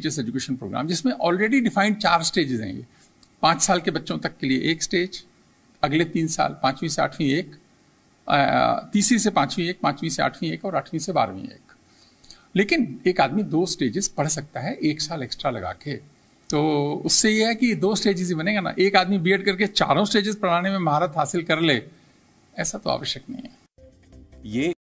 teachers education program जिसमें already defined चार stages हैं ये पाँच साल के बच्चों तक के लिए एक स्टेज अगले तीन साल पाँचवीं से आठवीं एक तीसरी से पाँचवीं एक पाँचवीं से आठवीं एक और आठवीं से बारहवीं एक लेकिन एक आदमी दो स्टेजेस पढ़ सकता है एक साल एक्स्ट्रा लगा के तो उससे यह है कि दो स्टेजेस ही बनेगा ना एक आदमी बी करके चारों स्टेजेस पढ़ाने में महारत हासिल कर ले ऐसा तो आवश्यक नहीं है ये